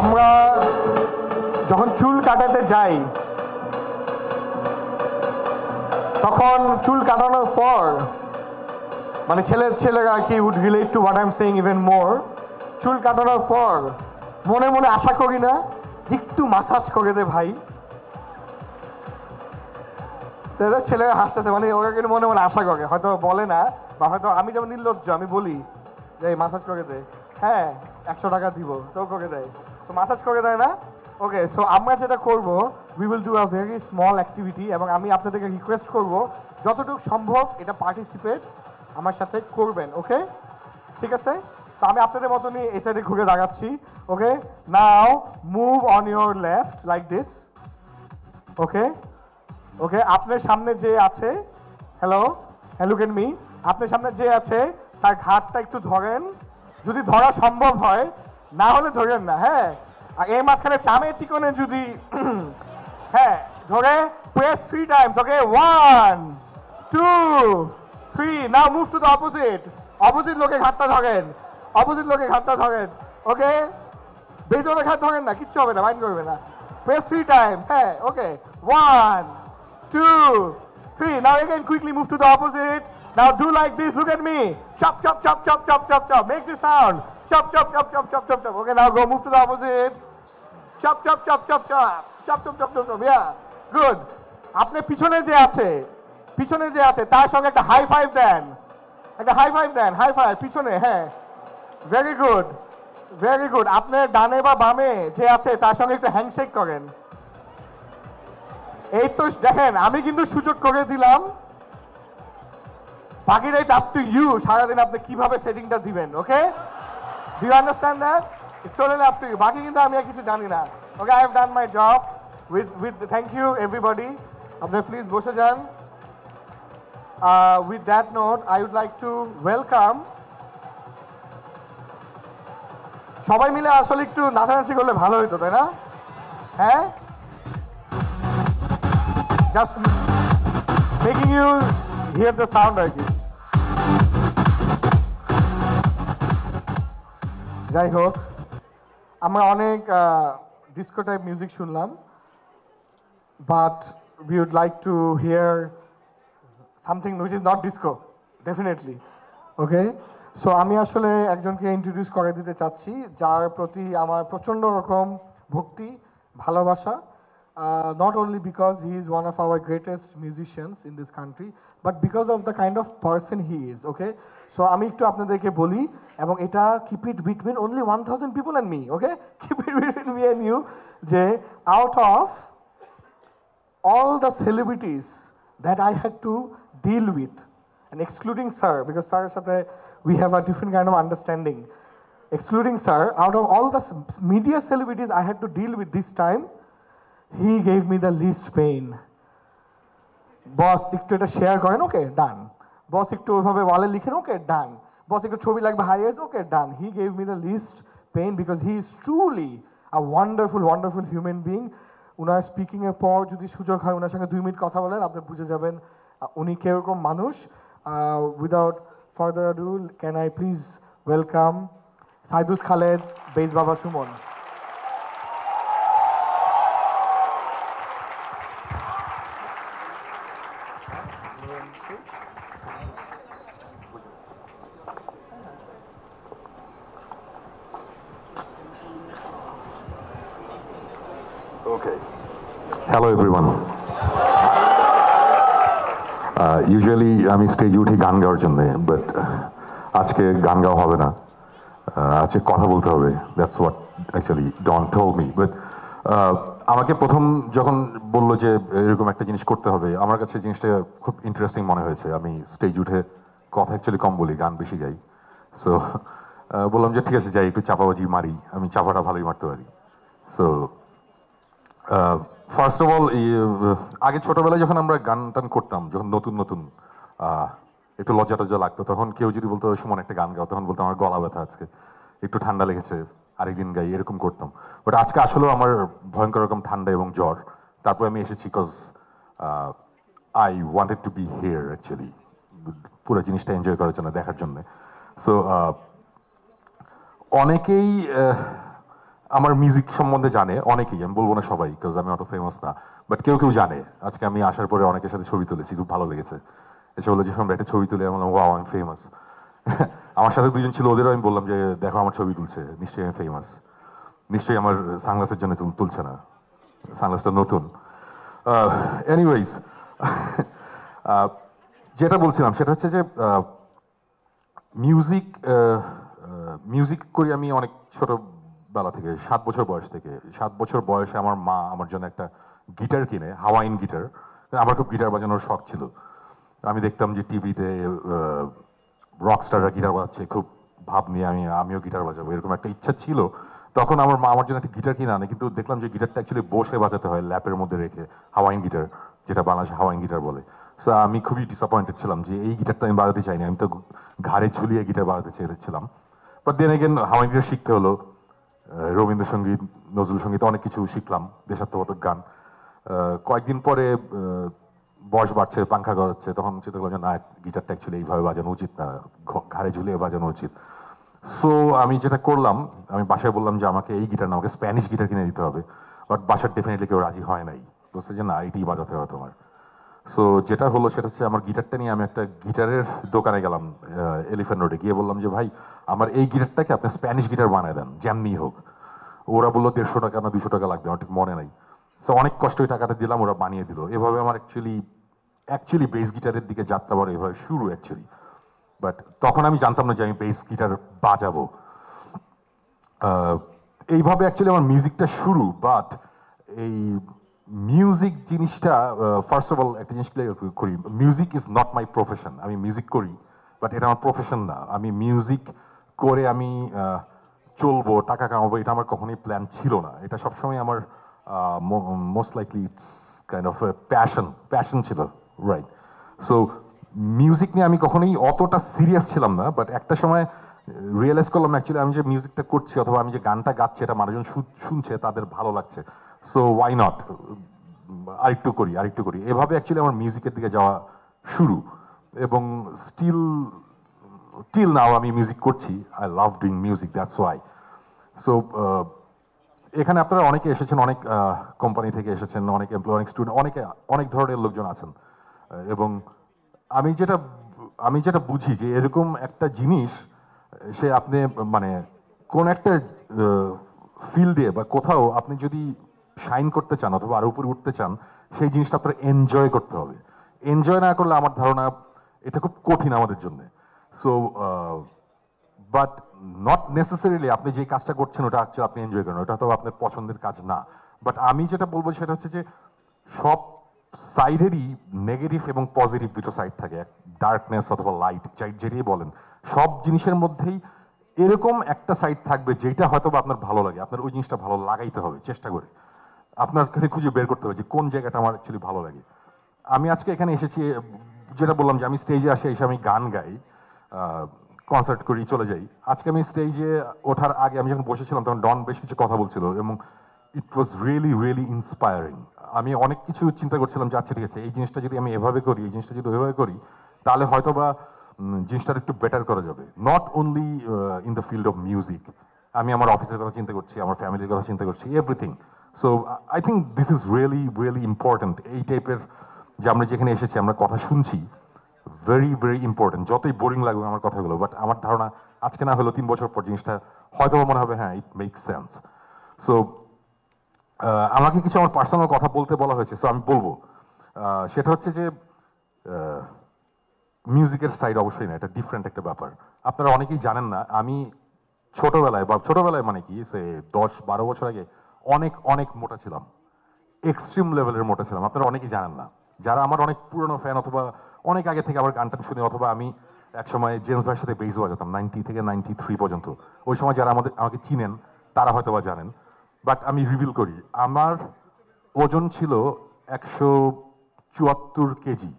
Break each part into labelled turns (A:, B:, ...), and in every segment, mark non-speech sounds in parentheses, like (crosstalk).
A: আমরা যখন চুল কাটাতে যাই তখন চুল কাটানোর পর মানে ছেলের ছেলেরা আর কি would relate to what I am saying even more চুল কাটানোর পর মনে মনে আশা করি না যে একটু মাসাজ করে দে ভাই ছেলে হাসতেছে মানে ওরা কিন্তু মনে মনে আশা করে হয়তো বলে না বা হয়তো আমি যেমন নির্লজ্জ আমি বলি যে মাসাজ করে দে হ্যাঁ একশো টাকা দিব তো করে দেয় সো মাসাজ করে দেয় না ওকে সো আমরা যেটা করব we will do a very small activity এবং আমি আপনাদেরকে রিকোয়েস্ট করব যতটুকু সম্ভব এটা পার্টিসিপেট আমার সাথে করবেন ওকে ঠিক আছে তো আমি আপনাদের মতনই এই সাইডে ঘুরে দাঁড়াচ্ছি okay now move on your left like this okay okay আপনার সামনে যে আছে হ্যালো হ্যালো ক্যান মি আপনার সামনে যে আছে তার ঘাটটা একটু ধরেন যদি ধরা সম্ভব হয় না হলে ধরেন না হ্যাঁ আর এর মাঝখানে চামে চিকনে যদি (clears throat) হ্যাঁ ধরে press three times okay one two three now move to the opposite opposite লোকে ঘাটটা ধরেন অপোজিট লোকে ঘাটটা ধরেন ওকে বেশি লোকে ঘাট ধরেন না কিচ্ছু হবে না মাইন্ড করবে না প্রেস থ্রি টাইম হ্যাঁ okay one two three now again quickly move to the opposite now do like this look at me chop chop chop chop chop chop chop make this sound chop, chop, chop, chop, chop, chop, chop. Okay, now go move to the opposite. Chop, chop, chop, chop, chop. Chop, chop, chop, chop, chop. Yeah, good. আপনি পিছনে যে আছে পিছনে যে আছে তার সঙ্গে একটা হাই ফাইভ দেন একটা হাই ফাইভ দেন হাই ফাইভ পিছনে হ্যাঁ ভেরি গুড ভেরি গুড আপনার ডানে বা বামে যে আছে তার সঙ্গে একটা হ্যান্ডশেক করেন এই তো দেখেন আমি কিন্তু সুযোগ করে দিলাম বাকিটা ইট আপ টু ইউ সারাদিন আপনি কিভাবে সেটিংটা দিবেন ওকে Do you understand that? It's totally up to you. বাকি কিন্তু আমি আর কিছু জানি না okay I have done my With with with you everybody everybody আপনারা প্লিজ বসে যান uh, with that note i would like to welcome সবাই মিলে আসলে একটু নাচানাচি করলে ভালো হইতো তাই না হ্যাঁ just making you hear the sound আর কি যাই হোক আমরা অনেক ডিসকো টাইপ মিউজিক শুনলাম but we would like to hear something which is not disco definitely okay so আমি আসলে একজনকে ইন্ট্রোডিউস করে দিতে চাচ্ছি যার প্রতি আমার প্রচণ্ড রকম ভক্তি ভালোবাসা Uh, not only because he is one of our greatest musicians in this country, but because of the kind of person he is, okay? So, I told you, keep it between only 1,000 people and me, okay? (laughs) Keep it between me and you, Jay, out of all the celebrities that I had to deal with, and excluding sir, because sir, we have a different kind of understanding, excluding sir, out of all the media celebrities I had to deal with this time, he gave me the list pain boss একটু এটা share করেন ওকে ডান বস একটু ওইভাবে ওয়ালে লিখেন ওকে ডান বস একটু ছবি লাগবে highest okay done he gave me the list pain because he is truly a wonderful wonderful human being উনার স্পিকিংয়ের পর যদি সুযোগ হয় ওনার সঙ্গে দুই মিনিট কথা বলেন আপনি বুঝে যাবেন উনি কেরকম মানুষ without further do can I please welcome Saidus Khaled bass Baba Sumon
B: hello everyone usually আমি স্টেজে উঠি গান গাওয়ার জন্য বাট uh, আজকে গান গাওয়া হবে না uh, আজকে কথা বলতে হবে that's what actually don't told me but আমাকে প্রথম যখন বললো যে এরকম একটা জিনিস করতে হবে আমার কাছে জিনিসটা খুব ইন্টারেস্টিং মনে হয়েছে আমি স্টেজ উঠে কথা অ্যাকচুয়ালি কম বলি গান বেশি গাই সো uh, বললাম যে ঠিক আছে যাই একটু চাপাবাজি মারি আমি চাপাটা ভালোই মারতে পারি সো ফার্স্ট অফ অল আগে ছোটবেলায় যখন আমরা গান টান করতাম যখন নতুন নতুন একটু লজ্জা টজ্জা লাগতো তখন কেউ যদি বলতো সমান একটা গান গাও তখন বলতো আমার গলা ব্যথা আজকে একটু ঠান্ডা লেগেছে আরেকদিন গাই এরকম করতাম বাট আজকে আসলেও আমার ভয়ঙ্কর রকম ঠান্ডা এবং জ্বর তারপর আমি এসেছি because I wanted to be here actually পুরো জিনিসটা এনজয় করার জন্য দেখার জন্য সো অনেকেই আমার মিউজিক সম্বন্ধে জানে অনেকেই আমি বলবো না সবাই বিকজ আমি অত ফেমাস না বাট কেউ কেউ জানে আজকে আমি আসার পরে অনেকের সাথে ছবি তুলেছি খুব ভালো লেগেছে এসে যে সব একটা ছবি তুলে আমি বললাম আমি ফেমাস (laughs) আমার সাথে দুজন ছিল ওদেরও আমি বললাম যে দেখো আমার ছবি তুলছে নিশ্চয়ই আমি ফেমাস নিশ্চয়ই আমার সানগ্লাসের জন্য তুলছে না সানগ্লাসটা নতুন এনিওয়েজ (laughs) যেটা বলছিলাম সেটা হচ্ছে যে মিউজিক মিউজিক করি আমি অনেক ছোট বেলা থেকে সাত বছর বয়স থেকে সাত বছর বয়সে আমার মা আমার জন্য একটা গিটার কিনে হাওয়াইন গিটার আমার খুব গিটার বাজানোর শখ ছিল আমি দেখতাম যে টিভিতে রকস্টাররা গিটার বাজাচ্ছে খুব ভাব নিয়ে আমি আমিও গিটার বাজাবো এরকম একটা ইচ্ছা ছিল তখন আমার মা আমার জন্য একটা গিটার কিনে আনে কিন্তু দেখলাম যে গিটারটা অ্যাকচুয়ালি বসে বাজাতে হয় ল্যাপের মধ্যে রেখে হাওয়াইন গিটার যেটা বাংলাদেশে হাওয়াইন গিটার বলে সো আমি খুবই ডিসঅ্যাপয়েন্টেড ছিলাম যে এই গিটারটা আমি বাজাতে চাইনি আমি তো ঘাড়ে ঝুলিয়ে গিটার বাজাতে চেয়েছিলাম but then again Hawaiian guitar শিখতে হলো রবীন্দ্রসঙ্গীত নজরুলসঙ্গীত অনেক কিছু শিখলাম দেশাত্মবোধক গান কয়েকদিন পরে বয়স বাড়ছে পাঙ্খা গজাচ্ছে তখন চিন্তা করলাম যে না গিটারটা অ্যাকচুয়ালি এইভাবে বাজানো উচিত না ঘাড়ে ঝুলিয়ে বাজানো উচিত সো আমি যেটা করলাম আমি বাসায় বললাম যে আমাকে এই গিটার না আমাকে স্প্যানিশ গিটার কিনে দিতে হবে বাট বাসার ডেফিনেটলি কেউ রাজি হয় নাই বলছে যে না এটি বাজাতে হবে তোমার সো যেটা হলো সেটা হচ্ছে আমার গিটারটা নিয়ে আমি একটা গিটারের দোকানে গেলাম এলিফ্যান্ট রোডে গিয়ে বললাম যে ভাই আমার এই গিটারটাকে আপনি স্প্যানিশ গিটার বানায় দেন যেমনি হোক ওরা বললো দেড়শো টাকা না দুশো টাকা লাগবে আমার ঠিক মনে নাই সো অনেক কষ্ট ওই টাকাটা দিলাম ওরা বানিয়ে দিল এভাবে আমার অ্যাকচুয়ালি অ্যাকচুয়ালি বেস গিটারের দিকে যাত্রা বড় এভাবে শুরু অ্যাকচুয়ালি বাট তখন আমি জানতাম না যে আমি বেস গিটার বাজাবো এইভাবে অ্যাকচুয়ালি আমার মিউজিকটা শুরু বাট এই মিউজিক জিনিসটা ফার্স্ট অফ অল একটা জিনিস করি music is not my profession আমি মিউজিক করি বাট এটা আমার প্রফেশন না আমি মিউজিক করে আমি চলবো টাকা কামাবো এটা আমার কখনোই প্ল্যান ছিল না এটা সবসময় আমার most likely it's kind of passion passion ছিল রাইট সো মিউজিক নিয়ে আমি কখনোই অতটা সিরিয়াস ছিলাম না বাট একটা সময় রিয়েলাইজ করলাম অ্যাকচুয়ালি আমি যে মিউজিকটা করছি অথবা আমি যে গানটা গাচ্ছি এটা মানুষজন শুনছে তাদের ভালো লাগছে সো ওয়াই নট আরেকটু করি আরেকটু করি এভাবে অ্যাকচুয়ালি আমার মিউজিকের দিকে যাওয়া শুরু এবং স্টিল টিল নাও আমি মিউজিক করছি I love doing music that's why so এখানে আপনারা অনেকে এসেছেন অনেক কোম্পানি থেকে এসেছেন অনেক এমপ্লয় অনেক স্টুডেন্ট অনেকে অনেক ধরনের লোকজন আছেন এবং আমি যেটা আমি যেটা বুঝি যে এরকম একটা জিনিস সে আপনি মানে কোন একটা ফিল্ডে বা কোথাও আপনি যদি শাইন করতে চান অথবা আরও উপরে উঠতে চান সেই জিনিসটা আপনারা এনজয় করতে হবে এনজয় না করলে আমার ধারণা এটা খুব কঠিন আমাদের জন্য সো বাট নট নেসেসারিলি আপনি যে কাজটা করছেন ওটা হচ্ছে আপনি এনজয় করেন ওটা তো আপনার পছন্দের কাজ না বাট আমি যেটা বলবো সেটা হচ্ছে যে সব সাইডেরই নেগেটিভ এবং পজিটিভ দুটো সাইড থাকে ডার্কনেস অথবা লাইট যেটাই বলেন সব জিনিসের মধ্যেই এরকম একটা সাইড থাকবে যেটা হয়তো আপনার ভালো লাগে আপনার ওই জিনিসটা ভালো লাগাইতে হবে চেষ্টা করে আপনার কাছে খুঁজে বের করতে হবে যে কোন জায়গাটা আমার অ্যাকচুয়ালি ভালো লাগে আমি আজকে এখানে এসেছি যেটা বললাম যে আমি স্টেজে আসে এসে আমি গান গাই কনসার্ট করি চলে যাই আজকে আমি স্টেজে ওঠার আগে আমি যখন বসেছিলাম তখন ডন বেশ কিছু কথা বলছিল এবং it was really really inspiring আমি অনেক কিছু চিন্তা করছিলাম যে আচ্ছা ঠিক আছে এই জিনিসটা যদি আমি এভাবে করি এই জিনিসটা যদি ওইভাবে করি তাহলে হয়তো বা জিনিসটা একটু বেটার করা যাবে not only in the field of music আমি আমার অফিসের কথা চিন্তা করছি আমার ফ্যামিলির কথা চিন্তা করছি everything so I think this is really really important এই টাইপের যে আমরা যেখানে এসেছি আমরা কথা শুনছি ভেরি ভেরি ইম্পর্ট্যান্ট যতই বোরিং লাগবে আমার কথাগুলো বাট আমার ধারণা আজকে না হলেও তিন বছর পর জিনিসটা হয়তো মনে হবে হ্যাঁ ইট মেক সেন্স সো আমাকে কিছু আমার পার্সোনাল কথা বলতে বলা হয়েছে সো আমি বলবো সেটা হচ্ছে যে মিউজিকের সাইড অবশ্যই না এটা ডিফারেন্ট একটা ব্যাপার আপনারা অনেকেই জানেন না আমি ছোটোবেলায় বা ছোটোবেলায় মানে কি সে দশ বারো বছর আগে অনেক অনেক মোটা ছিলাম এক্সট্রিম লেভেলের মোটা ছিলাম আপনারা অনেকেই জানেন না যারা আমার অনেক পুরনো ফ্যান অথবা অনেক আগে থেকে আমার গানটা শুনি অথবা আমি একসময় জেমস ভাইয়ের সাথে বেজ বাজাতাম নাইনটি থেকে নাইনটি থ্রি পর্যন্ত ওই সময় যারা আমাদের আমাকে চিনেন তারা হয়তো বা জানেন বাট আমি রিভিল করি আমার ওজন ছিল একশো চুয়াত্তর KG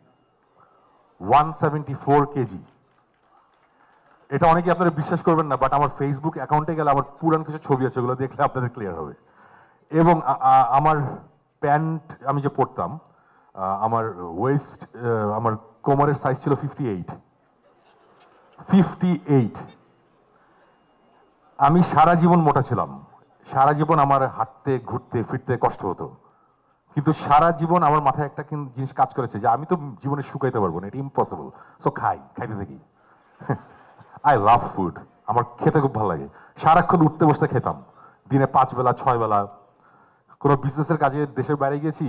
B: one seventy four KG এটা অনেকে আপনারা বিশ্বাস করবেন না বাট আমার ফেসবুক অ্যাকাউন্টে গেলে আমার পুরান কিছু ছবি আছে ওগুলো দেখলে আপনাদের ক্লিয়ার হবে এবং আমার প্যান্ট আমি যে পরতাম আমার ওয়েস্ট আমার কোমরের সাইজ ছিল ফিফটি এইট ফিফটি এইট আমি সারা জীবন মোটা ছিলাম সারা জীবন আমার হাঁটতে ঘুরতে ফিরতে কষ্ট হতো কিন্তু সারা জীবন আমার মাথায় একটা জিনিস কাজ করেছে যে আমি তো জীবনে শুকাইতে পারবো না এটা ইম্পসিবল সো খাই খাইতে থাকি আই লাভ ফুড আমার খেতে খুব ভালো লাগে সারাক্ষণ উঠতে বসতে খেতাম দিনে পাঁচ বেলা ছয় বেলা কোনো বিজনেসের কাজে দেশের বাইরে গেছি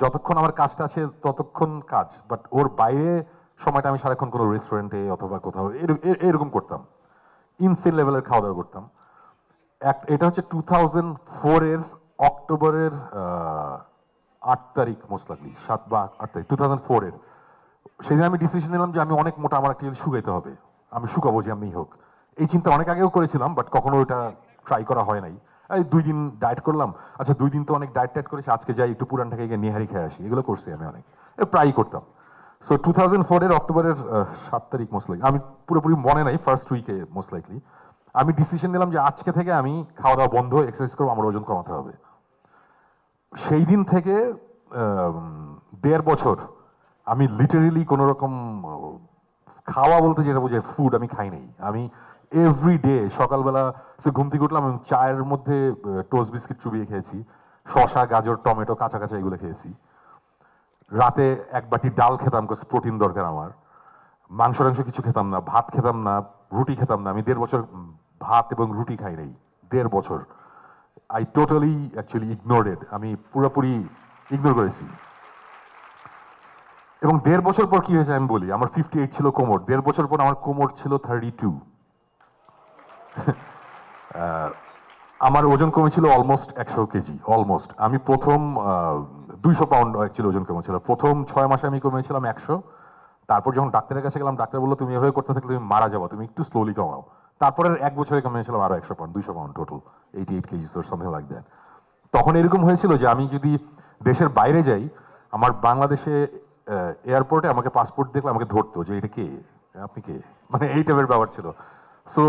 B: যতক্ষণ আমার কাজটা আছে ততক্ষণ কাজ বাট ওর বাইরে সময়টা আমি সারাক্ষণ কোনো রেস্টুরেন্টে অথবা কোথাও এরকম করতাম ইনসেন লেভেলের খাওয়া দাওয়া করতাম এক এটা হচ্ছে টু থাউজেন্ড ফোরের অক্টোবরের আট তারিখ মোস্ট সাত বা আট তারিখ টু থাউজেন্ড ফোরের সেদিন আমি ডিসিশন নিলাম যে আমি অনেক মোটা আমার একটা শুকাইতে হবে আমি শুকাবো যে আমি হোক এই চিন্তা অনেক আগেও করেছিলাম বাট কখনো ওটা ট্রাই করা হয় নাই এই দুই দিন ডায়েট করলাম আচ্ছা দুই দিন তো অনেক ডায়েট টাইট করেছি আজকে যাই একটু পুরান ঢাকায় গিয়ে নিহারি খেয়ে আসি এগুলো করছি আমি অনেক প্রায়ই করতাম সো টু থাউজেন্ড ফোরের অক্টোবরের সাত তারিখ মোস্ট লাইক আমি পুরোপুরি মনে নাই ফার্স্ট উইকে মোস্ট লাইকলি আমি ডিসিশন নিলাম যে আজকে থেকে আমি খাওয়া দাওয়া বন্ধ এক্সারসাইজ করবো আমার ওজন কমাতে হবে সেই দিন থেকে দেড় বছর আমি লিটারেলি কোনো রকম খাওয়া বলতে যেটা বোঝায় ফুড আমি খাই নাই আমি এভরি ডে সকালবেলা সে ঘুম থেকে উঠলাম এবং চায়ের মধ্যে টোস্ট বিস্কিট চুবিয়ে খেয়েছি শশা গাজর টমেটো কাঁচা কাঁচা এগুলো খেয়েছি রাতে এক বাটি ডাল খেতাম প্রোটিন দরকার আমার মাংস টাংস কিছু খেতাম না ভাত খেতাম না রুটি খেতাম না আমি দেড় বছর ভাত এবং রুটি খাই নাই দেড় বছর আই টোটালি অ্যাকচুয়ালি ইগনোরেড আমি পুরোপুরি ইগনোর করেছি এবং দেড় বছর পর কি হয়েছে আমি বলি আমার ফিফটি এইট ছিল কোমর দেড় বছর পর আমার কোমর ছিল থার্টি টু (laughs) আমার ওজন কমেছিল অলমোস্ট একশো কেজি অলমোস্ট আমি প্রথম দুইশো পাউন্ড অ্যাকচুয়ালি ওজন কমেছিল প্রথম ছয় মাসে আমি কমেছিলাম একশো তারপর যখন ডাক্তারের কাছে গেলাম ডাক্তার বললো তুমি এভাবে করতে থাকলে তুমি মারা যাবো তুমি একটু স্লোলি কমাও তারপরে এক বছরে কমেছিলাম আরও একশো পাউন্ড দুইশো pound total eighty eight KG তোর সামথিং লাগবে তখন এরকম হয়েছিল যে আমি যদি দেশের বাইরে যাই আমার বাংলাদেশে এয়ারপোর্টে আমাকে পাসপোর্ট দেখলে আমাকে ধরতো যে এটা কে আপনি কে মানে এই টাইপের ব্যাপার ছিল সো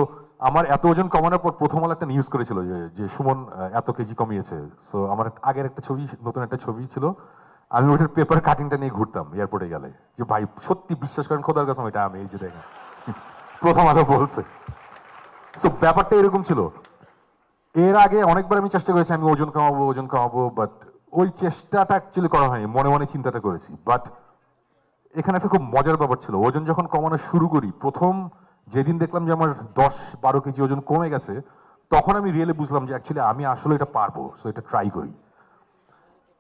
B: আমার এত ওজন কমানোর পর প্রথম আলো একটা নিউজ করেছিল যে যে সুমন এত কেজি কমিয়েছে সো আমার আগের একটা ছবি নতুন একটা ছবি ছিল আমি ওটার পেপার কাটিংটা নিয়ে ঘুরতাম এয়ারপোর্টে গেলে যে ভাই সত্যি বিশ্বাস করেন খোদার কাছে এটা আমি এই যে দেখা (laughs) প্রথম আলো বলছে সো ব্যাপারটা এরকম ছিল এর আগে অনেকবার আমি চেষ্টা করেছি আমি ওজন কমাবো ওজন কমাবো বাট ওই চেষ্টাটা অ্যাকচুয়ালি করা হয়নি মনে মনে চিন্তাটা করেছি বাট এখানে একটা খুব মজার ব্যাপার ছিল ওজন যখন কমানো শুরু করি প্রথম যেদিন দেখলাম যে আমার দশ বারো কেজি ওজন কমে গেছে তখন আমি রিয়েলে বুঝলাম যে অ্যাকচুয়ালি আমি আসলে এটা পারবো সো এটা ট্রাই করি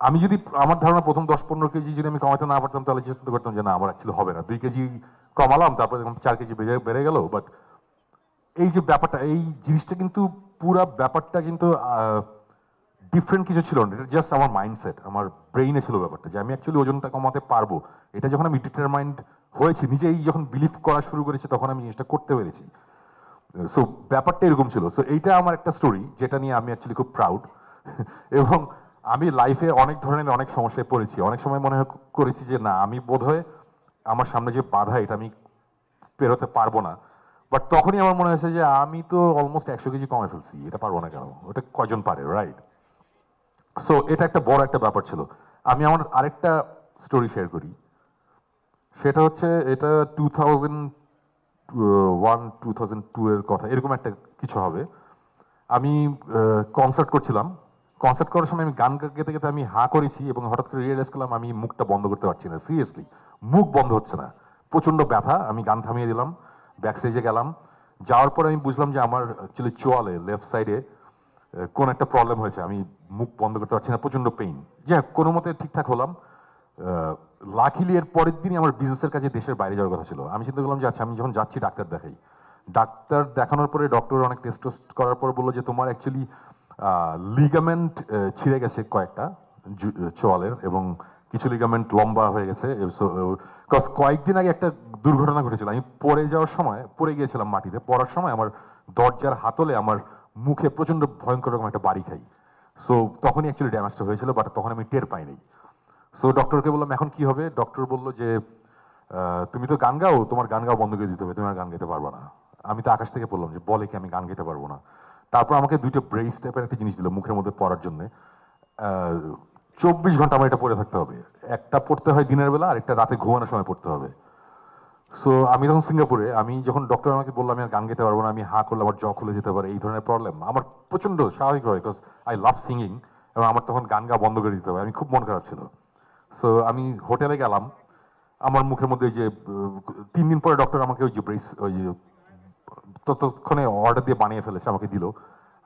B: আমি যদি আমার ধারণা প্রথম দশ পনেরো কেজি যদি আমি কমাতে না পারতাম তাহলে চেষ্টা করতাম যে না আমার অ্যাকচুয়ালি হবে না দুই কেজি কমালাম তারপর দেখলাম চার কেজি বেড়ে বেড়ে গেল বাট এই যে ব্যাপারটা এই জিনিসটা কিন্তু পুরা ব্যাপারটা কিন্তু ডিফারেন্ট কিছু ছিল না এটা জাস্ট আমার মাইন্ডসেট আমার ব্রেইনে ছিল ব্যাপারটা যে আমি অ্যাকচুয়ালি ওজনটা কমাতে পারবো এটা যখন আমি ডিটারমাইন্ড হয়েছে নিজেই যখন বিলিভ করা শুরু করেছে তখন আমি জিনিসটা করতে পেরেছি সো ব্যাপারটা এরকম ছিল সো এইটা আমার একটা স্টোরি যেটা নিয়ে আমি অ্যাকচুয়ালি খুব প্রাউড (laughs) এবং আমি লাইফে অনেক ধরনের অনেক সমস্যায় পড়েছি অনেক সময় মনে করেছি যে না আমি হয় আমার সামনে যে বাধা এটা আমি পেরোতে পারবো না বাট তখনই আমার মনে হয়েছে যে আমি তো অলমোস্ট একশো কেজি কমে ফেলছি এটা পারবো না কেন ওটা কজন পারে রাইট সো এটা একটা বড় একটা ব্যাপার ছিল আমি আমার আরেকটা স্টোরি শেয়ার করি সেটা হচ্ছে এটা two thousand one two thousand two এর কথা এরকম একটা কিছু হবে আমি কনসার্ট করছিলাম কনসার্ট করার সময় আমি গান গেতে গেতে আমি হা করেছি এবং হঠাৎ করে রিয়েলাইজ করলাম আমি মুখটা বন্ধ করতে পারছি না সিরিয়াসলি মুখ বন্ধ হচ্ছে না প্রচণ্ড ব্যথা আমি গান থামিয়ে দিলাম ব্যাক স্টেজে গেলাম যাওয়ার পরে আমি বুঝলাম যে আমার অ্যাকচুয়ালি চোয়ালে লেফট সাইডে কোন একটা প্রবলেম হয়েছে আমি মুখ বন্ধ করতে পারছি না প্রচণ্ড পেইন যে কোনো মতে ঠিকঠাক হলাম লাকিলি এর পরের দিনই আমার বিজনেসের কাছে দেশের বাইরে যাওয়ার কথা ছিল আমি চিন্তা করলাম যে আচ্ছা আমি যখন যাচ্ছি ডাক্তার দেখাই ডাক্তার দেখানোর পরে ডক্টর অনেক টেস্ট টেস্ট করার পর বললো যে তোমার অ্যাকচুয়ালি লিগামেন্ট ছিঁড়ে গেছে কয়েকটা চোয়ালের এবং কিছু লিগামেন্ট লম্বা হয়ে গেছে কজ কয়েকদিন আগে একটা দুর্ঘটনা ঘটেছিল আমি পড়ে যাওয়ার সময় পড়ে গিয়েছিলাম মাটিতে পড়ার সময় আমার দরজার হাতলে আমার মুখে প্রচণ্ড ভয়ঙ্কর রকম একটা বাড়ি খাই সো তখনই অ্যাকচুয়ালি ড্যামেজটা হয়েছিল বাট তখন আমি টের পাইনি সো ডক্টরকে বললাম এখন কি হবে ডক্টর বলল যে তুমি তো গান গাও তোমার গান গাও বন্ধ করে দিতে হবে তুমি আর গান গাইতে পারবে না আমি তো আকাশ থেকে বললাম যে বলে কি আমি গান গাইতে পারবো না তারপর আমাকে দুইটা ব্রেস টাইপের একটা জিনিস দিল মুখের মধ্যে পড়ার জন্যে চব্বিশ ঘন্টা আমার এটা পরে থাকতে হবে একটা পড়তে হয় দিনের বেলা আর একটা রাতে ঘুমানোর সময় পড়তে হবে সো আমি যখন সিঙ্গাপুরে আমি যখন ডক্টর আমাকে বললাম আমি আর গান গাইতে পারবো না আমি হা করলে আমার জ খুলে যেতে পারে এই ধরনের প্রবলেম আমার প্রচণ্ড স্বাভাবিক হয় বিকজ আই লাভ সিঙ্গিং এবং আমার তখন গান গা বন্ধ করে দিতে হবে আমি খুব মন খারাপ ছিল সো আমি হোটেলে গেলাম আমার মুখের মধ্যে যে তিন দিন পরে ডক্টর আমাকে ওই যে ব্রেস ওই যে ততক্ষণে অর্ডার দিয়ে বানিয়ে ফেলেছে আমাকে দিল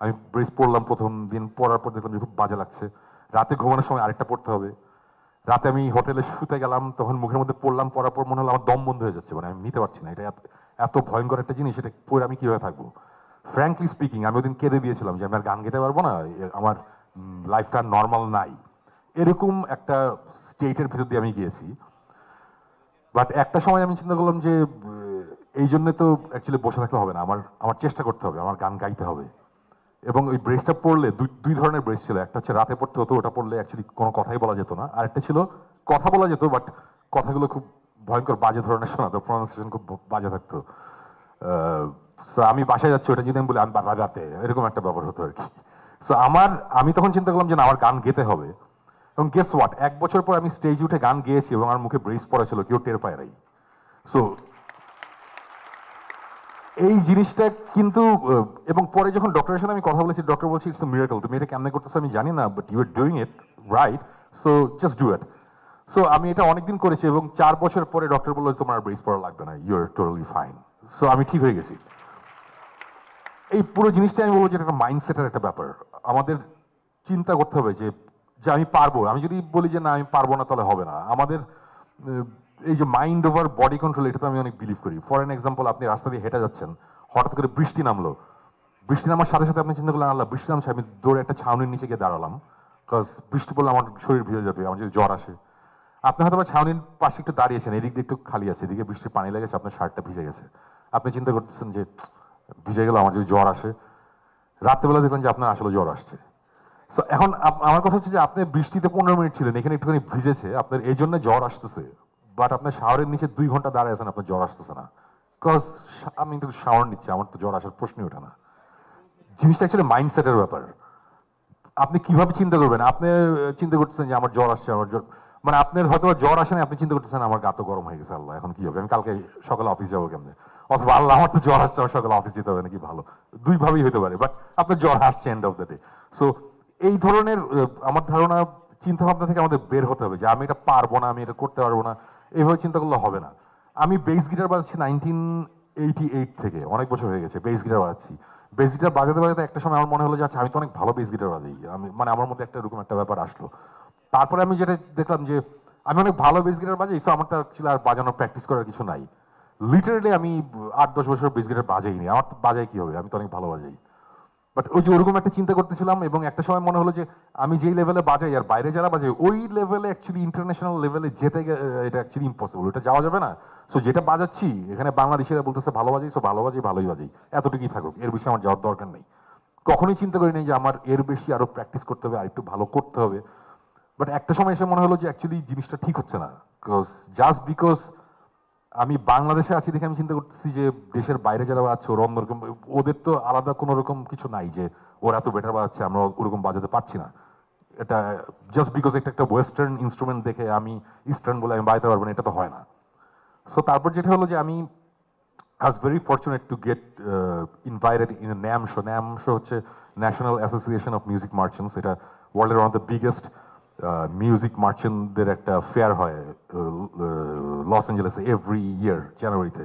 B: আমি ব্রেস পরলাম প্রথম দিন পরার পর দেখলাম যে খুব বাজে লাগছে রাতে ঘুমানোর সময় আরেকটা পড়তে হবে রাতে আমি হোটেলে শুতে গেলাম তখন মুখের মধ্যে পড়লাম পরার পর মনে হলো আমার দম বন্ধ হয়ে যাচ্ছে মানে আমি নিতে পারছি না এটা এত ভয়ঙ্কর একটা জিনিস এটা পরে আমি কীভাবে থাকবো ফ্র্যাঙ্কলি স্পিকিং আমি ওদিন কেঁদে দিয়েছিলাম যে আমি আর গান গেতে পারবো না আমার লাইফটা নর্মাল নাই এরকম একটা স্টেটের ভিতর দিয়ে আমি গিয়েছি বাট একটা সময় আমি চিন্তা করলাম যে এই জন্য তো অ্যাকচুয়ালি বসে থাকতে হবে না আমার আমার চেষ্টা করতে হবে আমার গান গাইতে হবে এবং ওই ব্রেসটা পড়লে দুই দুই ধরনের ব্রেস ছিল একটা হচ্ছে রাতে পড়তে হতো ওটা পড়লে অ্যাকচুয়ালি কোনো কথাই বলা যেত না আর একটা ছিল কথা বলা যেত বাট কথাগুলো খুব ভয়ঙ্কর বাজে ধরনের শোনাতো প্রনাউন্সিয়েশন খুব বাজে থাকতো সো আমি বাসায় যাচ্ছি ওটা যদি আমি বলি আমি রাতে এরকম একটা ব্যাপার হতো আর কি সো আমার আমি তখন চিন্তা করলাম যে না আমার গান গেতে হবে এবং গেস হোয়াট এক বছর পর আমি স্টেজ উঠে গান গেয়েছি এবং আমার মুখে ব্রেস পড়া ছিল কেউ টের পায় নাই সো এই জিনিসটা কিন্তু এবং পরে যখন ডক্টরের সাথে আমি কথা বলেছি ডক্টর বলছি ইটস মিরাকল তুমি এটা কেমনে করতেছো আমি জানি না but you are doing it right so just do it so আমি এটা অনেকদিন করেছি এবং চার বছর পরে ডক্টর বললো তোমার ব্রেস পড়া লাগবে না you are totally fine so আমি ঠিক হয়ে গেছি এই পুরো জিনিসটা আমি বলবো যে একটা মাইন্ডসেটের একটা ব্যাপার আমাদের চিন্তা করতে হবে যে যে আমি পারবো আমি যদি বলি যে না আমি পারবো না তাহলে হবে না আমাদের এই যে মাইন্ড ওভার বডি কন্ট্রোল এটা তো আমি অনেক বিলিভ করি ফর এন এক্সাম্পল আপনি রাস্তা দিয়ে হেঁটে যাচ্ছেন হঠাৎ করে বৃষ্টি নামলো বৃষ্টি নামার সাথে সাথে আপনি চিন্তা করলেন আল্লাহ বৃষ্টি নামছে আমি দৌড়ে একটা ছাউনির নিচে গিয়ে দাঁড়ালাম বিকজ বৃষ্টি পড়লে আমার শরীর ভিজে যাবে আমার যদি জ্বর আসে আপনি হয়তো বা ছাউনির পাশে একটু দাঁড়িয়েছেন এদিক দিয়ে একটু খালি আছে এদিকে বৃষ্টির পানি লেগেছে আপনার শার্টটা ভিজে গেছে আপনি চিন্তা করতেছেন যে ভিজে গেল আমার যদি জ্বর আসে রাত্রেবেলা দেখলেন যে আপনার আসলে জ্বর আসছে সো এখন আমার কথা হচ্ছে যে আপনি বৃষ্টিতে পনেরো মিনিট ছিলেন এখানে একটুখানি ভিজেছে আপনার এই জন্য জ্বর আসতেছে বাট আপনার শাওয়ারের নিচে দুই ঘন্টা দাঁড়ায় আছেন আপনার জ্বর আসতেছে না বিকজ আমি তো শাওয়ার নিচ্ছি আমার তো জ্বর আসার প্রশ্নই ওঠে না জিনিসটা ছিল মাইন্ডসেটের ব্যাপার আপনি কিভাবে চিন্তা করবেন আপনি চিন্তা করতেছেন যে আমার জ্বর আসছে আমার জ্বর মানে আপনার হয়তো জ্বর আসে না আপনি চিন্তা করতেছেন আমার গা তো গরম হয়ে গেছে আল্লাহ এখন কি হবে আমি কালকে সকালে অফিস যাবো কেমনে অথবা আল্লাহ আমার তো জ্বর আসছে আমার সকালে অফিস যেতে হবে নাকি ভালো দুইভাবেই হতে পারে বাট আপনার জ্বর আসছে end of the day so এই ধরনের আমার ধারণা চিন্তা ভাবনা থেকে আমাদের বের হতে হবে যে আমি এটা পারবো না আমি এটা করতে পারবো না এইভাবে চিন্তা করলে হবে না আমি বেস গিটার বাজাচ্ছি নাইনটিন এইটি এইট থেকে অনেক বছর হয়ে গেছে বেস গিটার বাজাচ্ছি বেস গিটার বাজাতে বাজাতে একটা সময় আমার মনে হলো যে আচ্ছা আমি তো অনেক ভালো বেস গিটার বাজাই আমি মানে আমার মধ্যে একটা এরকম একটা ব্যাপার আসলো তারপরে আমি যেটা দেখলাম যে আমি অনেক ভালো বেস গিটার বাজাই সো আমার তো ছিল আর বাজানোর প্র্যাকটিস করার কিছু নাই লিটারেলি আমি আট দশ বছর বেস গিটার বাজাইনি আমার বাজাই কী হবে আমি তো অনেক ভালো বাজাই বাট ওই যে ওরকম একটা চিন্তা করতেছিলাম এবং একটা সময় মনে হলো যে আমি যেই লেভেলে বাজাই আর বাইরে যারা বাজাই ওই লেভেলে অ্যাকচুয়ালি ইন্টারন্যাশনাল লেভেলে যেতে এটা অ্যাকচুয়ালি ইম্পসিবল ওটা যাওয়া যাবে না সো যেটা বাজাচ্ছি এখানে বাংলাদেশিরা বলতেছে ভালো বাজাই সো ভালো বাজাই ভালোই বাজাই এতটুকুই থাকুক এর বেশি আমার যাওয়ার দরকার নেই কখনোই চিন্তা করিনি যে আমার এর বেশি আরও প্র্যাকটিস করতে হবে আর একটু ভালো করতে হবে বাট একটা সময় এসে মনে হলো যে অ্যাকচুয়ালি জিনিসটা ঠিক হচ্ছে না বিকজ জাস্ট বিকজ আমি বাংলাদেশে আছি দেখে আমি চিন্তা করতেছি যে দেশের বাইরে যারা আছে ওরা অন্যরকম ওদের তো আলাদা কোনো রকম কিছু নাই যে ওরা এত বেটার বাজাচ্ছে আমরা ওরকম বাজাতে পারছি না এটা জাস্ট বিকজ একটা একটা ওয়েস্টার্ন ইনস্ট্রুমেন্ট দেখে আমি ইস্টার্ন বলে আমি বাজাতে পারবো না এটা তো হয় না সো তারপর যেটা হলো যে আমি I very fortunate to get invited in NAMM show NAMM show হচ্ছে national association of music merchants এটা ওয়ার্ল্ডের one of the biggest music মার্চেন্টদের একটা ফেয়ার হয় uh, লস অ্যাঞ্জেলেসে এভরি ইয়ার জানুয়ারিতে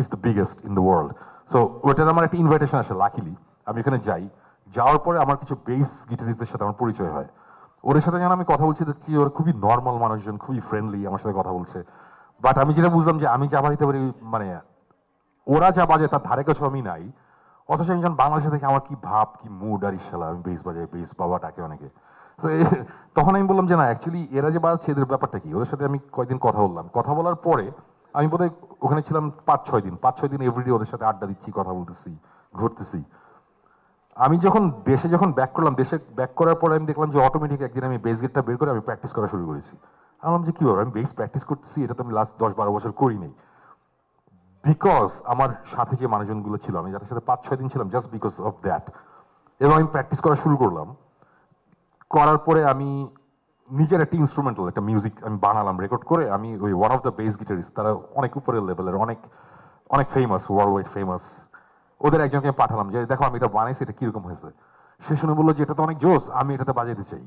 B: is the biggest in the world so ওটার আমার একটা ইনভাইটেশন আসে লাকিলি আমি ওখানে যাই যাওয়ার পরে আমার কিছু বেস গিটারিস্টদের সাথে আমার পরিচয় হয় ওদের সাথে যেন আমি কথা বলছি দেখছি ওরা খুবই নর্মাল মানুষজন খুবই ফ্রেন্ডলি আমার সাথে কথা বলছে বাট আমি যেটা বুঝলাম যে আমি যা বাজাইতে পারি মানে ওরা যা বাজে তার ধারে কাছেও আমি নাই অথচ আমি যখন বাংলাদেশে থেকে আমার কি ভাব কি মুড আর ইশালা আমি বেস বাজাই বেস বাবাটাকে অনেকে তো তখন আমি বললাম যে না অ্যাকচুয়ালি এরা যে বাজাচ্ছে এদের ব্যাপারটা কি ওদের সাথে আমি কয়েকদিন কথা বললাম কথা বলার পরে আমি বোধহয় ওখানে ছিলাম পাঁচ ছয় দিন পাঁচ ছয় দিন এভরিডে ওদের সাথে আড্ডা দিচ্ছি কথা বলতেছি ঘুরতেছি আমি যখন দেশে যখন ব্যাক করলাম দেশে ব্যাক করার পরে আমি দেখলাম যে অটোমেটিক একদিন আমি বেস গেটটা বের করে আমি প্র্যাকটিস করা শুরু করেছি আমার যে কী ব্যাপার আমি বেস প্র্যাকটিস করতেছি এটা তো আমি লাস্ট দশ বারো বছর করিনি বিকজ আমার সাথে যে মানুষজনগুলো ছিল আমি যাদের সাথে পাঁচ ছয় দিন ছিলাম জাস্ট বিকজ অফ দ্যাট এবং আমি প্র্যাকটিস করা শুরু করলাম করার পরে আমি নিজের একটা ইনস্ট্রুমেন্টাল একটা মিউজিক আমি বানালাম রেকর্ড করে আমি ওই one of the bass guitarist তারা অনেক উপরের লেভেলের অনেক অনেক ফেমাস ওয়ার্ল্ড ওয়াইড ফেমাস ওদের একজনকে পাঠালাম যে দেখো আমি এটা বানাইছি এটা কীরকম হয়েছে সে শুনে বললো যে এটা তো অনেক জোস আমি এটাতে বাজাইতে চাই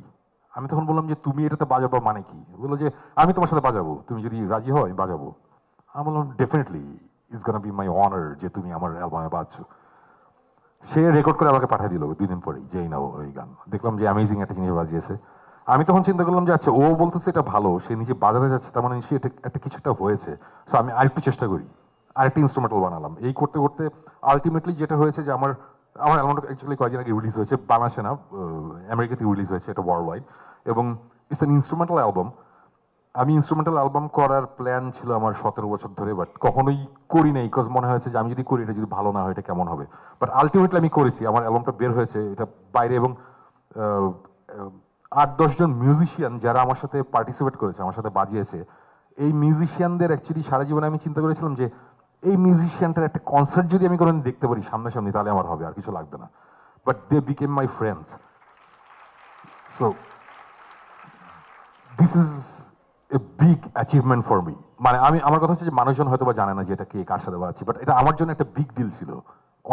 B: আমি তখন বললাম যে তুমি এটাতে বাজাবো মানে কি বললো যে আমি তোমার সাথে বাজাবো তুমি যদি রাজি হও আমি বাজাবো আমি বললাম definitely it's gonna be my honour যে তুমি আমার অ্যালবামে বাজছো সে রেকর্ড করে আমাকে পাঠিয়ে দিল দুদিন দিন পরেই যে না ওই গান দেখলাম যে অ্যামেজিং একটা জিনিস বাজিয়েছে আমি তখন চিন্তা করলাম যে আচ্ছা ও বলতেছে এটা ভালো সে নিজে বাজারে যাচ্ছে তার মানে সে একটা কিছু একটা হয়েছে সো আমি আরেকটু চেষ্টা করি আরেকটা ইনস্ট্রুমেন্টাল বানালাম এই করতে করতে আলটিমেটলি যেটা হয়েছে যে আমার আমার অ্যালবামটা অ্যাকচুয়ালি কয়েকদিন আগে রিলিজ হয়েছে বানাসে না আমেরিকাতে রিলিজ হয়েছে এটা ওয়ার্ল্ড ওয়াইড এবং ইটস অ্যান ইনস্ট্রুমেন্টাল অ্যালবাম আমি ইনস্ট্রুমেন্টাল অ্যালবাম করার প্ল্যান ছিল আমার সতেরো বছর ধরে বাট কখনোই করি নাই বিকজ মনে হয়েছে যে আমি যদি করি এটা যদি ভালো না হয় এটা কেমন হবে বাট আলটিমেটলি আমি করেছি আমার অ্যালবামটা বের হয়েছে এটা বাইরে এবং আট দশজন মিউজিশিয়ান যারা আমার সাথে পার্টিসিপেট করেছে আমার সাথে বাজিয়েছে এই মিউজিশিয়ানদের অ্যাকচুয়ালি সারা জীবনে আমি চিন্তা করেছিলাম যে এই মিউজিশিয়ানটার একটা কনসার্ট যদি আমি কোনোদিন দেখতে পারি সামনাসামনি তাহলে আমার হবে আর কিছু লাগবে না but they became my friends so this is a big achievement for me মানে আমি আমার কথা হচ্ছে যে মানুষজন হয়তো বা জানে না যে এটা কে কার সাথে আছে বাট এটা আমার জন্য একটা বিগ ডিল ছিল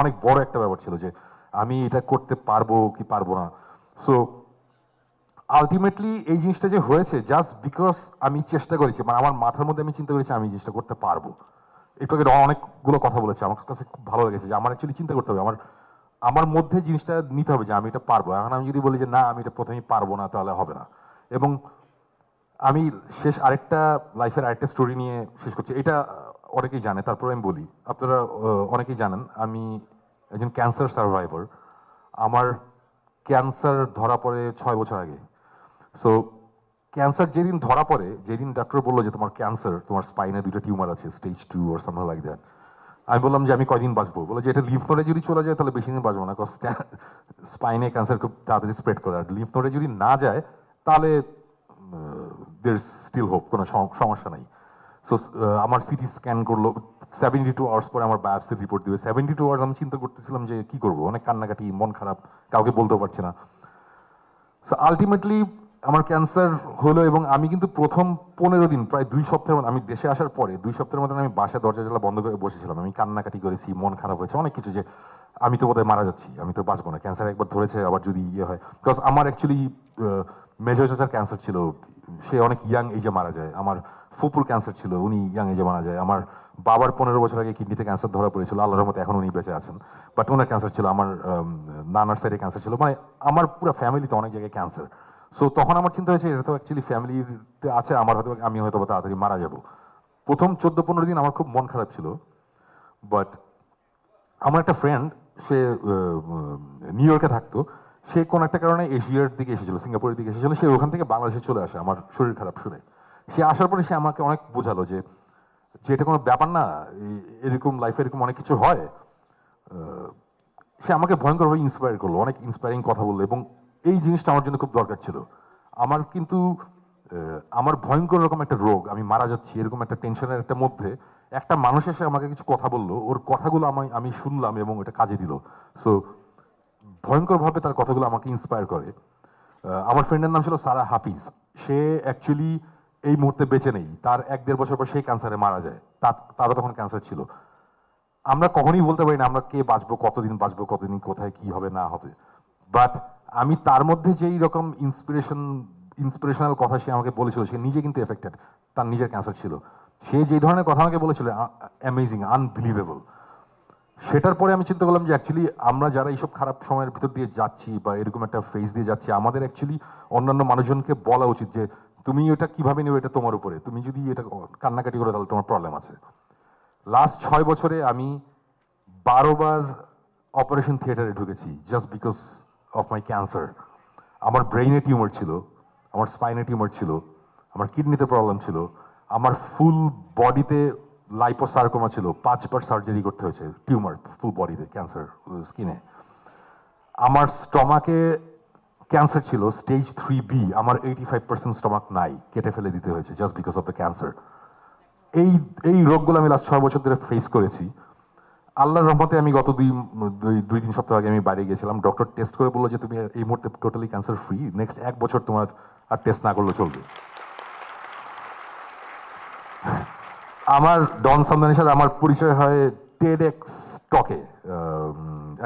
B: অনেক বড় একটা ব্যাপার ছিল যে আমি এটা করতে পারবো কি পারবো না সো আলটিমেটলি এই জিনিসটা যে হয়েছে জাস্ট বিকজ আমি চেষ্টা করেছি মানে আমার মাথার মধ্যে আমি চিন্তা করেছি আমি জিনিসটা করতে পারবো একটু আগে অনেকগুলো কথা বলেছে আমার কাছে খুব ভালো লেগেছে যে আমার অ্যাকচুয়ালি চিন্তা করতে হবে আমার আমার মধ্যে জিনিসটা নিতে হবে যে আমি এটা পারবো এখন আমি যদি বলি যে না আমি এটা প্রথমেই পারবো না তাহলে হবে না এবং আমি শেষ আরেকটা লাইফের আরেকটা স্টোরি নিয়ে শেষ করছি এটা অনেকেই জানে তারপর আমি বলি আপনারা অনেকেই জানেন আমি একজন ক্যান্সার সার্ভাইভার আমার ক্যান্সার ধরা পড়ে ছয় বছর আগে সো ক্যান্সার যেদিন ধরা পড়ে যেদিন ডাক্তার বললো যে তোমার ক্যান্সার তোমার স্পাইনে দুটো টিউমার আছে stage two or something like then আমি বললাম যে আমি কয়দিন বাঁচবো বলে যে এটা লিভ নোডে যদি চলে যায় তাহলে বেশি দিন বাঁচবো না কারণ স্পাইনে ক্যান্সার খুব তাড়াতাড়ি স্প্রেড করে আর লিভ নোডে যদি না যায় তাহলে দের স্টিল হোপ কোনো সমস্যা নাই সো আমার সিটি স্ক্যান করলো সেভেন্টি টু আওয়ার্স পরে আমার বায়োপসির রিপোর্ট দিবে সেভেন্টি টু আওয়ার্স আমি চিন্তা করতেছিলাম যে কী করবো অনেক কান্নাকাটি মন খারাপ কাউকে বলতেও পারছি না সো আলটিমেটলি আমার ক্যান্সার হলো এবং আমি কিন্তু প্রথম পনেরো দিন প্রায় দুই সপ্তাহের মধ্যে আমি দেশে আসার পরে দুই সপ্তাহের মধ্যে আমি বাসায় দরজা জ্বালা বন্ধ করে বসেছিলাম আমি কান্নাকাটি করেছি মন খারাপ হয়েছে অনেক কিছু যে আমি তো বোধহয় মারা যাচ্ছি আমি তো বাঁচবো না ক্যান্সার একবার ধরেছে আবার যদি ইয়ে হয় বিকজ আমার অ্যাকচুয়ালি মেজর চাচার ক্যান্সার ছিল সে অনেক ইয়াং এজে মারা যায় আমার ফুপুর ক্যান্সার ছিল উনি ইয়াং এজে মারা যায় আমার বাবার পনেরো বছর আগে কিডনিতে ক্যান্সার ধরা পড়েছিল আল্লাহর মতো এখন উনি বেঁচে আছেন বাট ওনার ক্যান্সার ছিল আমার নানার সাইডে ক্যান্সার ছিল মানে আমার পুরো ফ্যামিলিতে অনেক জায়গায় ক্যান্সার সো তখন আমার চিন্তা হয়েছে এটা তো অ্যাকচুয়ালি ফ্যামিলিতে আছে আমার হয়তো আমি হয়তো তাড়াতাড়ি মারা যাব প্রথম চোদ্দ পনেরো দিন আমার খুব মন খারাপ ছিল বাট আমার একটা ফ্রেন্ড সে নিউ ইয়র্কে থাকতো সে কোনো একটা কারণে এশিয়ার দিকে এসেছিল সিঙ্গাপুরের দিকে এসেছিল সে ওখান থেকে বাংলাদেশে চলে আসে আমার শরীর খারাপ শুনে সে আসার পরে সে আমাকে অনেক বোঝালো যে যে এটা কোনো ব্যাপার না এরকম লাইফে এরকম অনেক কিছু হয় সে আমাকে ভয়ঙ্করভাবে ইন্সপায়ার করলো অনেক ইন্সপায়ারিং কথা বললো এবং এই জিনিসটা আমার জন্য খুব দরকার ছিল আমার কিন্তু আমার ভয়ঙ্কর রকম একটা রোগ আমি মারা যাচ্ছি এরকম একটা টেনশনের একটা মধ্যে একটা মানুষ এসে আমাকে কিছু কথা বললো ওর কথাগুলো আমি আমি শুনলাম এবং এটা কাজে দিল সো ভয়ঙ্করভাবে তার কথাগুলো আমাকে ইন্সপায়ার করে আমার ফ্রেন্ডের নাম ছিল সারা হাফিজ সে অ্যাকচুয়ালি এই মুহূর্তে বেঁচে নেই তার এক দেড় বছর পর সেই ক্যান্সারে মারা যায় তার তারও তখন ক্যান্সার ছিল আমরা কখনই বলতে পারি না আমরা কে বাঁচবো কতদিন বাঁচবো কতদিন কোথায় কি হবে না হবে বাট আমি তার মধ্যে যেই রকম ইন্সপিরেশন ইন্সপিরেশনাল কথা সে আমাকে বলেছিল সে নিজে কিন্তু এফেক্টেড তার নিজের ক্যান্সার ছিল সে যে ধরনের কথা আমাকে বলেছিল অ্যামেজিং আনবিলিভেবল সেটার পরে আমি চিন্তা করলাম যে অ্যাকচুয়ালি আমরা যারা এইসব খারাপ সময়ের ভিতর দিয়ে যাচ্ছি বা এরকম একটা ফেস দিয়ে যাচ্ছি আমাদের অ্যাকচুয়ালি অন্যান্য মানুষজনকে বলা উচিত যে তুমি এটা কিভাবে নেবে এটা তোমার উপরে তুমি যদি এটা কান্নাকাটি করে তাহলে তোমার প্রবলেম আছে লাস্ট ছয় বছরে আমি বারোবার অপারেশন থিয়েটারে ঢুকেছি just because of my cancer আমার ব্রেইনে টিউমার ছিল আমার স্পাইনে টিউমার ছিল আমার কিডনিতে প্রবলেম ছিল আমার ফুল বডিতে লাইপোসার্কোমা ছিল পাঁচবার সার্জারি করতে হয়েছে টিউমার ফুল বডিতে ক্যান্সার স্কিনে আমার স্টমাকে ক্যান্সার ছিল স্টেজ থ্রি বি আমার এইটি ফাইভ পার্সেন্ট স্টমাক নাই কেটে ফেলে দিতে হয়েছে just because of the cancer এই এই রোগগুলো আমি লাস্ট ছয় বছর ধরে ফেস করেছি আল্লাহর রহমতে আমি গত দুই দুই তিন সপ্তাহ আগে আমি বাইরে গিয়েছিলাম ডক্টর টেস্ট করে বললো যে তুমি এই মুহূর্তে টোটালি ক্যান্সার ফ্রি নেক্সট এক বছর তোমার আর টেস্ট না করলে চলবে আমার ডন সামদানের সাথে আমার পরিচয় হয় টেড এক্স টকে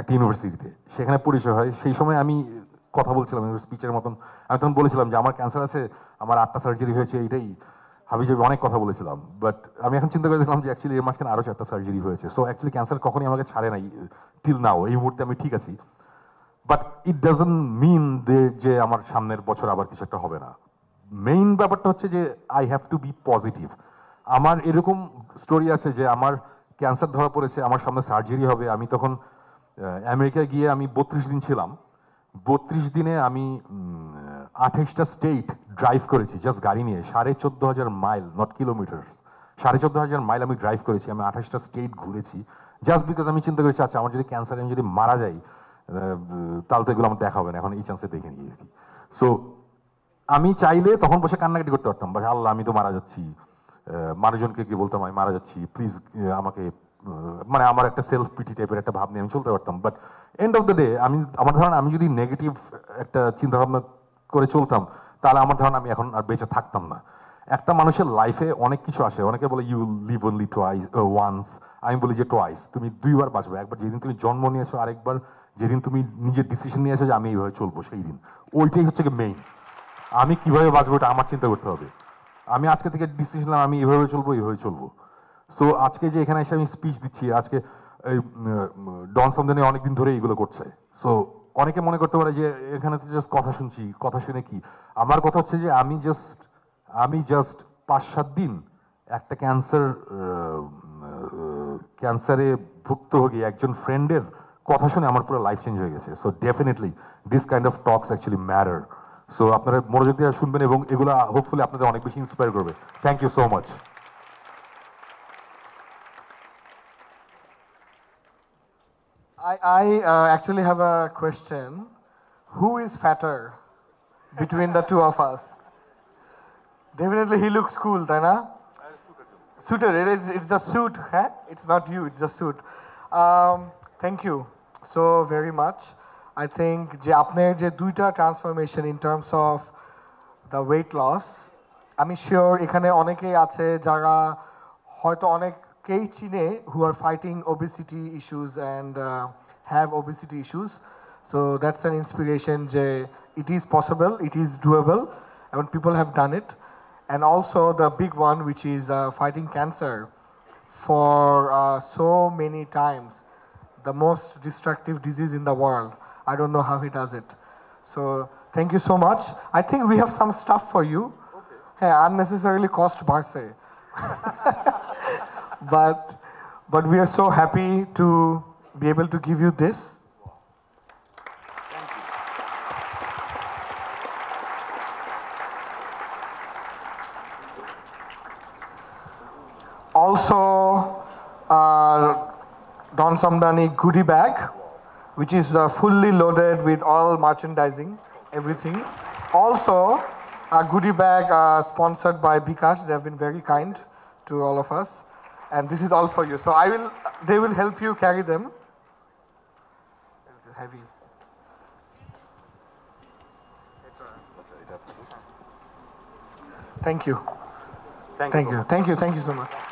B: একটা ইউনিভার্সিটিতে সেখানে পরিচয় হয় সেই সময় আমি কথা বলছিলাম স্পিচের মতন আমি তখন বলেছিলাম যে আমার ক্যান্সার আছে আমার আটটা সার্জারি হয়েছে এইটাই হাবিজাবি অনেক কথা বলেছিলাম বাট আমি এখন চিন্তা করে দেখলাম যে অ্যাকচুয়ালি এর মাঝখানে আরও চারটা সার্জারি হয়েছে সো অ্যাকচুয়ালি ক্যান্সার কখনই আমাকে ছাড়ে নাই টিল নাও এই মুহূর্তে আমি ঠিক আছি বাট ইট ডাজন মিন দে যে আমার সামনের বছর আবার কিছু একটা হবে না মেইন ব্যাপারটা হচ্ছে যে I have to be positive আমার এরকম স্টোরি আছে যে আমার ক্যান্সার ধরা পড়েছে আমার সামনে সার্জারি হবে আমি তখন আমেরিকায় গিয়ে আমি বত্রিশ দিন ছিলাম বত্রিশ দিনে আমি আঠাইশটা স্টেট ড্রাইভ করেছি জাস্ট গাড়ি নিয়ে সাড়ে চোদ্দ হাজার মাইল নট কিলোমিটার সাড়ে চোদ্দ হাজার মাইল আমি ড্রাইভ করেছি আমি আঠাশটা স্টেট ঘুরেছি জাস্ট বিকজ আমি চিন্তা করেছি আচ্ছা আমার যদি ক্যান্সারে আমি যদি মারা যাই তাহলে তো এগুলো আমার দেখা হবে না এখন এই চান্সে দেখে নিই আর কি সো আমি চাইলে তখন বসে কান্নাকাটি করতে পারতাম বাস আল্লাহ আমি তো মারা যাচ্ছি মানুষজনকে কি বলতাম আমি মারা যাচ্ছি প্লিজ আমাকে মানে আমার একটা সেলফ পিটি টাইপের একটা ভাব নিয়ে আমি চলতে পারতাম but end of the day আমি আমার ধরেন আমি যদি নেগেটিভ একটা চিন্তাভাবনা করে চলতাম তাহলে আমার ধারণা আমি এখন আর বেঁচে থাকতাম না একটা মানুষের লাইফে অনেক কিছু আসে অনেকে বলে you live only twice once আমি বলি যে টোয়াইস তুমি দুইবার বাঁচবে একবার যেদিন তুমি জন্ম নিয়েছো আরেকবার যেদিন তুমি নিজের ডিসিশন নিয়ে এসো যে আমি এইভাবে চলবো সেই দিন ওইটাই হচ্ছে মেইন আমি কিভাবে বাঁচবো ওটা আমার চিন্তা করতে হবে আমি আজকে থেকে ডিসিশন আমি এইভাবে চলবো এইভাবে চলবো সো আজকে যে এখানে এসে আমি স্পিচ দিচ্ছি আজকে এই ডন সমদানি অনেকদিন ধরে এইগুলো করছে সো অনেকে মনে করতে পারে যে এখানে তো জাস্ট কথা শুনছি কথা শুনে কি আমার কথা হচ্ছে যে আমি জাস্ট আমি জাস্ট পাঁচ সাত দিন একটা ক্যান্সার ক্যান্সারে ভুক্তভোগী একজন ফ্রেন্ডের কথা শুনে আমার পুরো লাইফ চেঞ্জ হয়ে গেছে so definitely this kind of talks actually matter so আপনারা মনোযোগ দিয়ে শুনবেন এবং এগুলো হোপফুলি আপনাদের অনেক বেশি ইন্সপায়ার করবে thank you so much
A: I, I uh, actually have a question. Who is fatter between the two of us? Definitely he looks cool, Dana. Suited, it is, it's the suit, huh? It's not you, it's the suit. Um, thank you so very much. I think যে আপনার যে দুইটা transformation in terms of the weight আমি sure এখানে অনেকেই আছে যারা হয়তো অনেক Kei Chine who are fighting obesity issues and uh, have obesity issues. So that's an inspiration. It is possible, it is doable, and people have done it. And also the big one, which is uh, fighting cancer for uh, so many times, the most destructive disease in the world. I don't know how he does it. So thank you so much. I think we have some stuff for you. Okay. Hey, unnecessarily cost Barse. (laughs) but but we are so happy to be able to give you this. Also, uh, Don Samdani goodie bag, which is uh, fully loaded with all merchandising, everything. Also, a goodie bag uh, sponsored by Bikash. They have been very kind to all of us and this is all for you. So I will, they will help you carry them. It's heavy. Thank you. Thank, thank you. you. Thank you. Thank you so much.